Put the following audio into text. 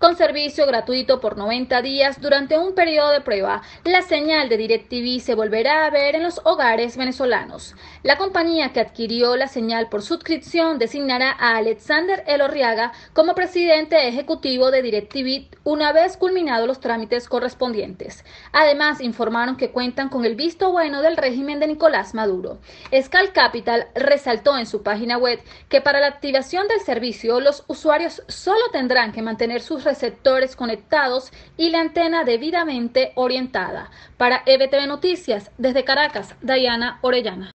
con servicio gratuito por 90 días durante un periodo de prueba. La señal de DirecTV se volverá a ver en los hogares venezolanos. La compañía que adquirió la señal por suscripción designará a Alexander Elorriaga como presidente ejecutivo de DirecTV una vez culminados los trámites correspondientes. Además, informaron que cuentan con el visto bueno del régimen de Nicolás Maduro. Escal Capital resaltó en su página web que para la activación del servicio, los usuarios solo tendrán que mantener sus receptores conectados y la antena debidamente orientada. Para EBTV Noticias, desde Caracas, Dayana Orellana.